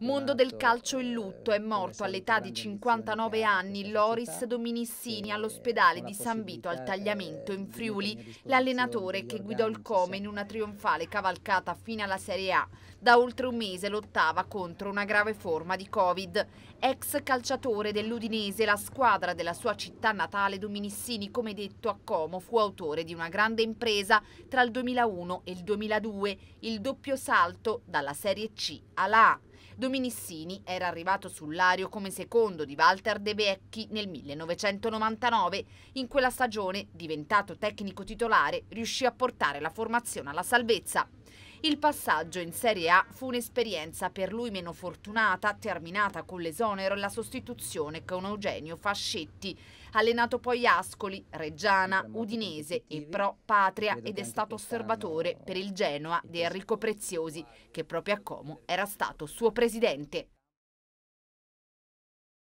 Mondo del calcio in lutto, è eh, morto all'età di 59 anni Loris Dominissini all'ospedale di San Vito al Tagliamento eh, in Friuli, l'allenatore che guidò il Come in una trionfale cavalcata fino alla Serie A. Da oltre un mese lottava contro una grave forma di Covid. Ex calciatore dell'Udinese, la squadra della sua città natale Dominissini, come detto a Como, fu autore di una grande impresa tra il 2001 e il 2002, il doppio salto dalla Serie C alla A. Dominissini era arrivato sull'ario come secondo di Walter De Vecchi nel 1999. In quella stagione, diventato tecnico titolare, riuscì a portare la formazione alla salvezza. Il passaggio in Serie A fu un'esperienza per lui meno fortunata, terminata con l'esonero e la sostituzione con Eugenio Fascetti. Allenato poi Ascoli, Reggiana, Udinese e Pro Patria ed è stato osservatore per il Genoa di Enrico Preziosi, che proprio a Como era stato suo presidente.